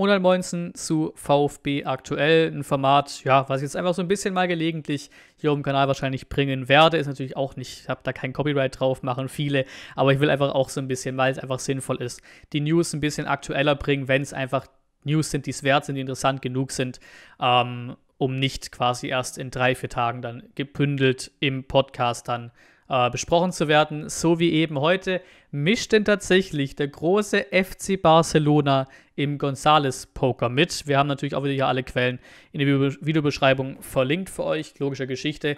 119 zu VfB aktuell. Ein Format, ja, was ich jetzt einfach so ein bisschen mal gelegentlich hier auf dem Kanal wahrscheinlich bringen werde. Ist natürlich auch nicht, ich habe da kein Copyright drauf, machen viele. Aber ich will einfach auch so ein bisschen, weil es einfach sinnvoll ist, die News ein bisschen aktueller bringen, wenn es einfach News sind, die es wert sind, die interessant genug sind. Ähm, um nicht quasi erst in drei, vier Tagen dann gebündelt im Podcast dann zu äh, besprochen zu werden, so wie eben heute, mischt denn tatsächlich der große FC Barcelona im Gonzales-Poker mit. Wir haben natürlich auch wieder hier alle Quellen in der Videobeschreibung verlinkt für euch. Logische Geschichte.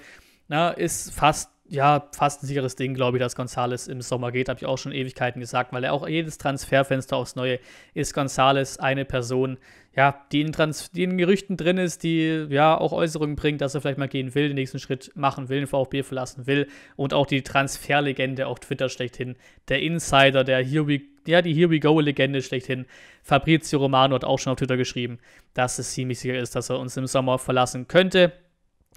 Na, ist fast ja, fast ein sicheres Ding, glaube ich, dass Gonzales im Sommer geht, habe ich auch schon Ewigkeiten gesagt, weil er auch jedes Transferfenster aufs Neue ist. Gonzales eine Person, ja, die in, Trans die in Gerüchten drin ist, die ja auch Äußerungen bringt, dass er vielleicht mal gehen will, den nächsten Schritt machen will, den VfB verlassen will und auch die Transferlegende auf Twitter schlechthin, der Insider, der Here We ja, die Here We Go-Legende schlechthin. Fabrizio Romano hat auch schon auf Twitter geschrieben, dass es ziemlich sicher ist, dass er uns im Sommer verlassen könnte.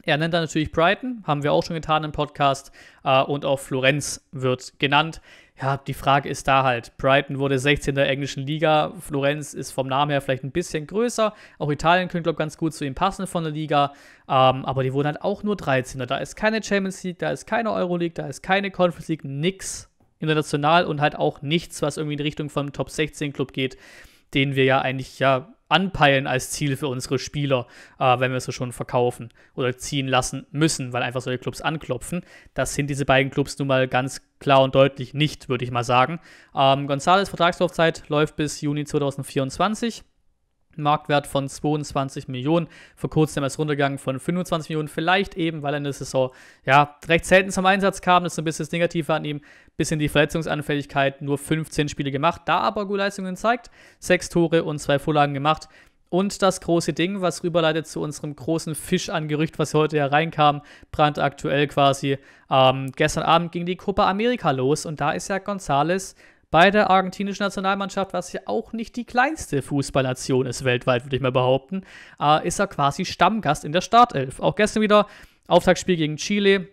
Er nennt dann natürlich Brighton, haben wir auch schon getan im Podcast, äh, und auch Florenz wird genannt. Ja, die Frage ist da halt. Brighton wurde 16. der englischen Liga, Florenz ist vom Namen her vielleicht ein bisschen größer. Auch Italien könnte, glaube ich, ganz gut zu ihm passen von der Liga. Ähm, aber die wurden halt auch nur 13. Da ist keine Champions League, da ist keine Euroleague, da ist keine Conference League, nix international und halt auch nichts, was irgendwie in Richtung vom Top 16 Club geht, den wir ja eigentlich ja anpeilen als Ziel für unsere Spieler, äh, wenn wir sie schon verkaufen oder ziehen lassen müssen, weil einfach solche Clubs anklopfen. Das sind diese beiden Clubs nun mal ganz klar und deutlich nicht, würde ich mal sagen. Ähm, Gonzales Vertragslaufzeit läuft bis Juni 2024. Marktwert von 22 Millionen, vor kurzem ist erst runtergegangen von 25 Millionen, vielleicht eben, weil er in der Saison ja, recht selten zum Einsatz kam, das ist ein bisschen das Negative an ihm, bisschen die Verletzungsanfälligkeit, nur 15 Spiele gemacht, da aber gute Leistungen zeigt, sechs Tore und zwei Vorlagen gemacht, und das große Ding, was rüberleitet zu unserem großen Fisch an Gerücht, was heute ja hereinkam, brandaktuell quasi. Ähm, gestern Abend ging die Copa America los und da ist ja Gonzales bei der argentinischen Nationalmannschaft, was ja auch nicht die kleinste Fußballnation ist weltweit, würde ich mal behaupten, äh, ist er quasi Stammgast in der Startelf. Auch gestern wieder Auftaktspiel gegen Chile,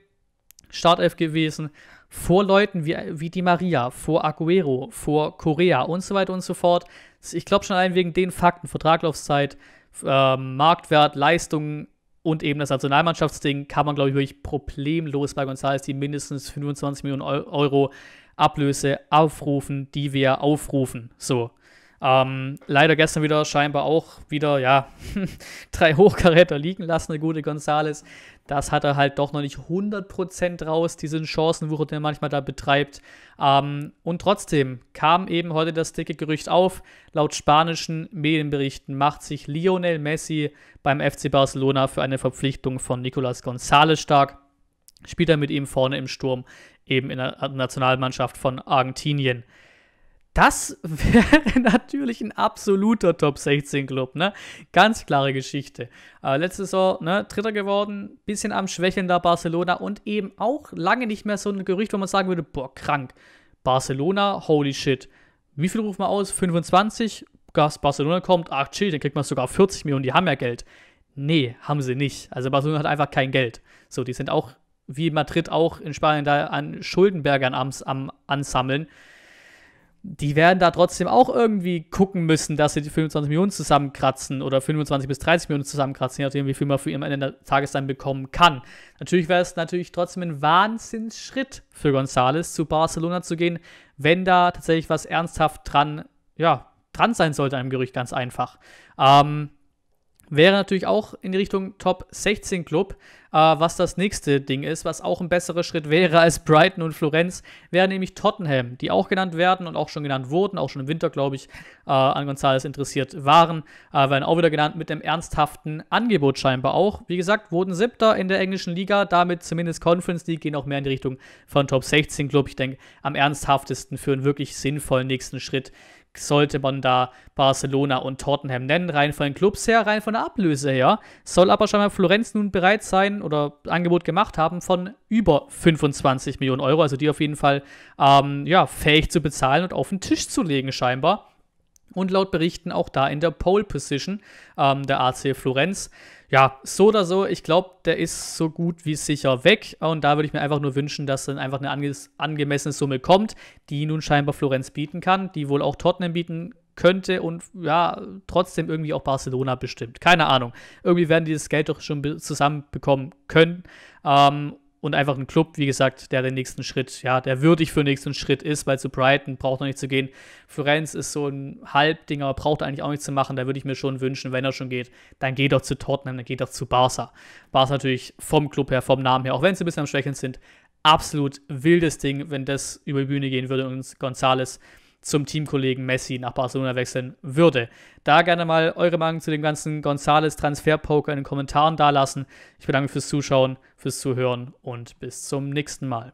Startelf gewesen, vor Leuten wie, wie Di Maria, vor Aguero, vor Korea und so weiter und so fort. Ich glaube schon allein wegen den Fakten, Vertraglaufzeit, äh, Marktwert, Leistungen und eben das Nationalmannschaftsding kann man, glaube ich, wirklich problemlos bei González die mindestens 25 Millionen Euro Ablöse aufrufen, die wir aufrufen. So. Ähm, leider gestern wieder scheinbar auch wieder, ja, drei Hochkaräter liegen lassen, der gute Gonzales. Das hat er halt doch noch nicht 100% raus, diesen Chancenwucher, den er manchmal da betreibt. Ähm, und trotzdem kam eben heute das dicke Gerücht auf. Laut spanischen Medienberichten macht sich Lionel Messi beim FC Barcelona für eine Verpflichtung von Nicolas Gonzales stark. Spielt er mit ihm vorne im Sturm eben in der Nationalmannschaft von Argentinien. Das wäre natürlich ein absoluter Top 16 Club, ne? Ganz klare Geschichte. Äh, letzte Saison, ne, Dritter geworden, bisschen am Schwächeln da Barcelona und eben auch lange nicht mehr so ein Gerücht, wo man sagen würde, boah, krank. Barcelona, holy shit. Wie viel ruft man aus? 25? Gas Barcelona kommt, ach chill, dann kriegt man sogar 40 Millionen, die haben ja Geld. Nee, haben sie nicht. Also Barcelona hat einfach kein Geld. So, die sind auch wie Madrid auch in Spanien da an Schuldenbergern am, am ansammeln, die werden da trotzdem auch irgendwie gucken müssen, dass sie die 25 Millionen zusammenkratzen oder 25 bis 30 Millionen zusammenkratzen, je nachdem, wie viel man für ihn am Ende des Tages dann bekommen kann. Natürlich wäre es natürlich trotzdem ein Wahnsinnsschritt für Gonzales, zu Barcelona zu gehen, wenn da tatsächlich was ernsthaft dran, ja, dran sein sollte, einem Gerücht ganz einfach. Ähm, wäre natürlich auch in Richtung Top 16 Club, äh, was das nächste Ding ist, was auch ein besserer Schritt wäre als Brighton und Florenz, wäre nämlich Tottenham, die auch genannt werden und auch schon genannt wurden, auch schon im Winter, glaube ich, äh, an Gonzales interessiert waren, äh, werden auch wieder genannt mit einem ernsthaften Angebot scheinbar auch. Wie gesagt, wurden Siebter in der englischen Liga, damit zumindest Conference League, gehen auch mehr in die Richtung von Top 16 Club. Ich denke, am ernsthaftesten für einen wirklich sinnvollen nächsten Schritt sollte man da Barcelona und Tottenham nennen, rein von den Clubs her, rein von der Ablöse her. Soll aber scheinbar Florenz nun bereit sein oder Angebot gemacht haben von über 25 Millionen Euro, also die auf jeden Fall ähm, ja, fähig zu bezahlen und auf den Tisch zu legen scheinbar und laut Berichten auch da in der Pole Position ähm, der AC Florenz. Ja, so oder so, ich glaube, der ist so gut wie sicher weg. Und da würde ich mir einfach nur wünschen, dass dann einfach eine ange angemessene Summe kommt, die nun scheinbar Florenz bieten kann, die wohl auch Tottenham bieten könnte und ja, trotzdem irgendwie auch Barcelona bestimmt. Keine Ahnung. Irgendwie werden die das Geld doch schon zusammenbekommen können. Ähm, und einfach ein Club, wie gesagt, der den nächsten Schritt, ja, der würdig für den nächsten Schritt ist, weil zu Brighton braucht noch nicht zu gehen. Florenz ist so ein Halbding, aber braucht eigentlich auch nichts zu machen. Da würde ich mir schon wünschen, wenn er schon geht, dann geht doch zu Tottenham, dann geht doch zu Barca. Barca natürlich vom Club her, vom Namen her, auch wenn sie ein bisschen am Schwächeln sind, absolut wildes Ding, wenn das über die Bühne gehen würde und Gonzales zum Teamkollegen Messi nach Barcelona wechseln würde. Da gerne mal eure Meinung zu dem ganzen Gonzales-Transfer-Poker in den Kommentaren dalassen. Ich bedanke mich fürs Zuschauen, fürs Zuhören und bis zum nächsten Mal.